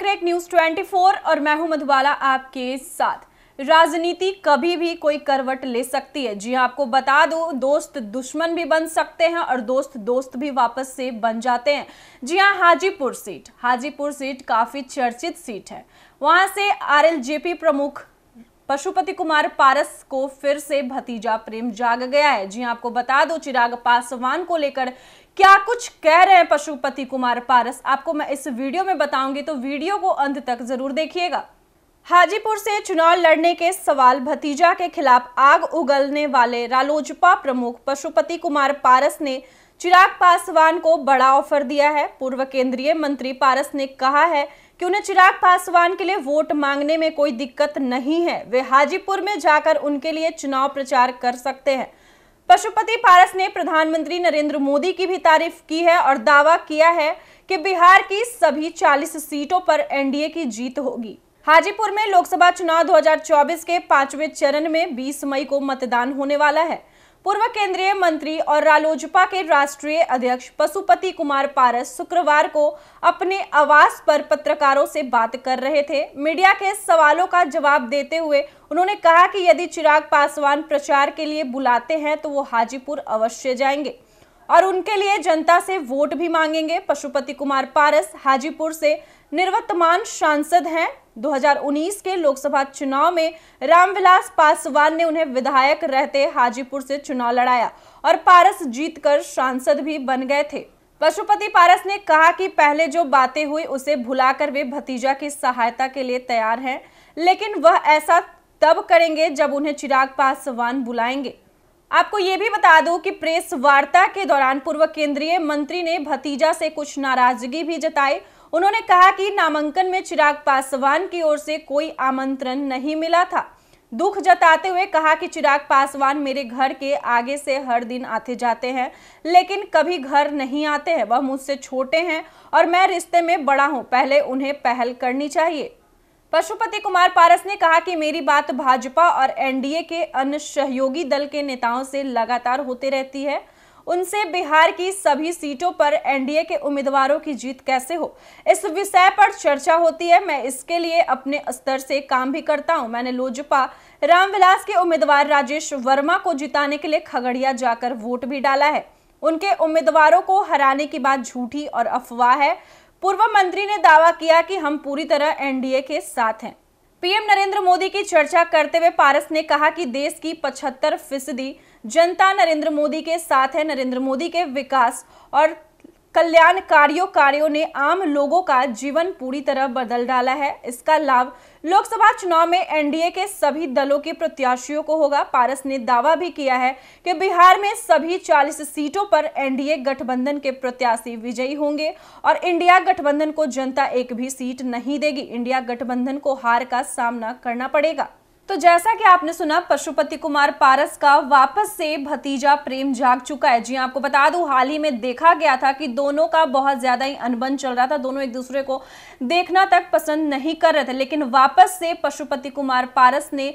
देख रहे न्यूज 24 और मैं हूं मधुबाला आपके साथ राजनीति कभी भी कोई करवट ले सकती है जी आपको बता दो दोस्त दुश्मन भी बन सकते हैं और दोस्त दोस्त भी वापस से बन जाते हैं जी हाँ हाजीपुर सीट हाजीपुर सीट काफी चर्चित सीट है वहां से आरएलजेपी प्रमुख पशुपति कुमार पारस को फिर से भतीजा प्रेम जाग गया है जी हाँ, आपको बता दो चिराग पासवान को लेकर क्या कुछ कह रहे हैं पशुपति कुमार पारस आपको मैं इस वीडियो में बताऊंगी तो वीडियो को अंत तक जरूर देखिएगा हाजीपुर से चुनाव लड़ने के सवाल भतीजा के खिलाफ आग उगलने वाले रालोजपा प्रमुख पशुपति कुमार पारस ने चिराग पासवान को बड़ा ऑफर दिया है पूर्व केंद्रीय मंत्री पारस ने कहा है कि उन्हें चिराग पासवान के लिए वोट मांगने में कोई दिक्कत नहीं है वे हाजीपुर में जाकर उनके लिए चुनाव प्रचार कर सकते हैं पशुपति पारस ने प्रधानमंत्री नरेंद्र मोदी की भी तारीफ की है और दावा किया है कि बिहार की सभी 40 सीटों पर एनडीए की जीत होगी हाजीपुर में लोकसभा चुनाव 2024 के पांचवें चरण में 20 मई को मतदान होने वाला है पूर्व केंद्रीय मंत्री और रालोजपा के राष्ट्रीय अध्यक्ष पशुपति कुमार पारस शुक्रवार को अपने आवास पर पत्रकारों से बात कर रहे थे मीडिया के सवालों का जवाब देते हुए उन्होंने कहा कि यदि चिराग पासवान प्रचार के लिए बुलाते हैं तो वो हाजीपुर अवश्य जाएंगे और उनके लिए जनता से वोट भी मांगेंगे पशुपति कुमार पारस हाजीपुर से निर्वर्तमान सांसद हैं 2019 के लोकसभा चुनाव में रामविलास पासवान ने उन्हें विधायक रहते हाजीपुर से चुनाव लड़ाया और पारस जीतकर सांसद भी बन गए थे पशुपति पारस ने कहा कि पहले जो बातें हुई उसे भुलाकर वे भतीजा की सहायता के लिए तैयार हैं लेकिन वह ऐसा तब करेंगे जब उन्हें चिराग पासवान बुलाएंगे आपको ये भी बता दूं कि प्रेस वार्ता के दौरान पूर्व केंद्रीय मंत्री ने भतीजा से कुछ नाराजगी भी जताई उन्होंने कहा कि नामांकन में चिराग पासवान की ओर से कोई आमंत्रण नहीं मिला था दुख जताते हुए कहा कि चिराग पासवान मेरे घर के आगे से हर दिन आते जाते हैं लेकिन कभी घर नहीं आते हैं वह मुझसे छोटे हैं और मैं रिश्ते में बड़ा हूं पहले उन्हें पहल करनी चाहिए पशुपति कुमार पारस ने कहा कि मेरी बात भाजपा और एनडीए के अन्य सहयोगी दल के नेताओं से लगातार होते रहती है उनसे बिहार की सभी सीटों पर एनडीए के उम्मीदवारों की जीत कैसे हो इस विषय पर चर्चा होती है मैं इसके लिए अपने स्तर से काम भी करता हूं मैंने लोजपा रामविलास के उम्मीदवार राजेश वर्मा को जिताने के लिए खगड़िया जाकर वोट भी डाला है उनके उम्मीदवारों को हराने की बात झूठी और अफवाह है पूर्व मंत्री ने दावा किया कि हम पूरी तरह एनडीए के साथ हैं पीएम नरेंद्र मोदी की चर्चा करते हुए पारस ने कहा कि देश की 75 फीसदी जनता नरेंद्र मोदी के साथ है नरेंद्र मोदी के विकास और कल्याणकारियों कार्यों ने आम लोगों का जीवन पूरी तरह बदल डाला है इसका लाभ लोकसभा चुनाव में एनडीए के सभी दलों के प्रत्याशियों को होगा पारस ने दावा भी किया है कि बिहार में सभी 40 सीटों पर एनडीए गठबंधन के प्रत्याशी विजयी होंगे और इंडिया गठबंधन को जनता एक भी सीट नहीं देगी इंडिया गठबंधन को हार का सामना करना पड़ेगा तो जैसा कि आपने सुना पशुपति कुमार पारस का वापस से भतीजा प्रेम जाग चुका है जी हाँ, आपको बता दूं हाल ही में देखा गया था कि दोनों का बहुत ज्यादा ही अनबन चल रहा था दोनों एक दूसरे को देखना तक पसंद नहीं कर रहे थे लेकिन वापस से पशुपति कुमार पारस ने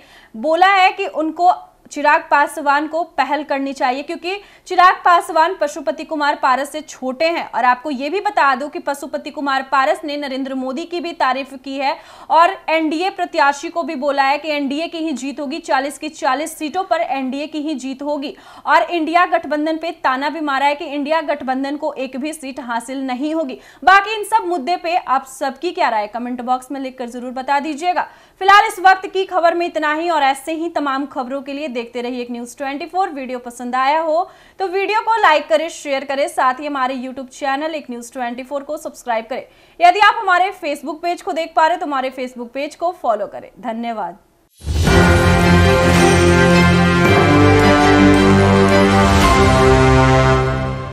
बोला है कि उनको चिराग पासवान को पहल करनी चाहिए क्योंकि चिराग पासवान पशुपति कुमार पारस से छोटे हैं और आपको यह भी बता दूं कि पशुपति कुमार पारस ने नरेंद्र मोदी की भी तारीफ की है और एनडीए प्रत्याशी को भी बोला है कि एनडीए की ही जीत होगी 40 की 40 सीटों पर एनडीए की ही जीत होगी और इंडिया गठबंधन पे ताना भी मारा है कि इंडिया गठबंधन को एक भी सीट हासिल नहीं होगी बाकी इन सब मुद्दे पर आप सबकी क्या राय कमेंट बॉक्स में लिखकर जरूर बता दीजिएगा फिलहाल इस वक्त की खबर में इतना ही और ऐसे ही तमाम खबरों के लिए देखते रहिए एक न्यूज 24 वीडियो पसंद आया हो तो वीडियो को लाइक करें शेयर करें साथ ही हमारे यूट्यूब चैनल एक न्यूज 24 को सब्सक्राइब करें यदि आप हमारे फेसबुक पेज को देख पा रहे तो हमारे फेसबुक पेज को फॉलो करें धन्यवाद